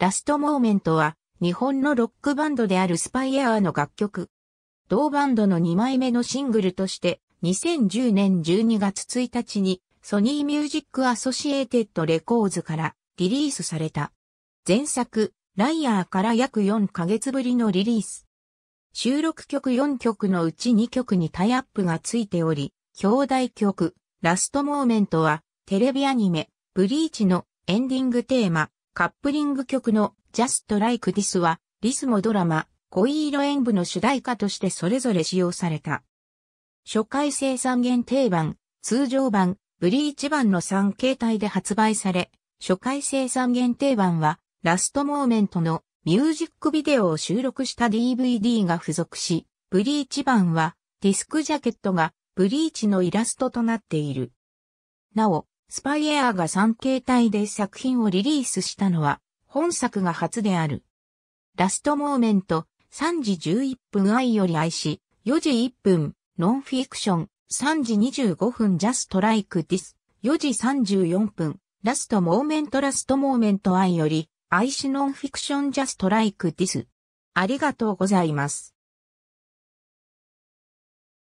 ラストモーメントは、日本のロックバンドであるスパイエアーの楽曲。同バンドの2枚目のシングルとして、2010年12月1日に、ソニーミュージックアソシエーテッドレコーズからリリースされた。前作、ライアーから約4ヶ月ぶりのリリース。収録曲4曲のうち2曲にタイアップがついており、兄弟曲、ラストモーメントは、テレビアニメ、ブリーチのエンディングテーマ、カップリング曲の Just Like This は、リスもドラマ、恋色演舞の主題歌としてそれぞれ使用された。初回生産限定版、通常版、ブリーチ版の3形態で発売され、初回生産限定版は、ラストモーメントのミュージックビデオを収録した DVD が付属し、ブリーチ版はディスクジャケットがブリーチのイラストとなっている。なお、スパイエアが3形態で作品をリリースしたのは、本作が初である。ラストモーメント、3時11分愛より愛し、4時1分、ノンフィクション、3時25分ジャストライクディス、4時34分、ラストモーメントラストモーメント愛より、愛しノンフィクションジャストライクディス。ありがとうございます。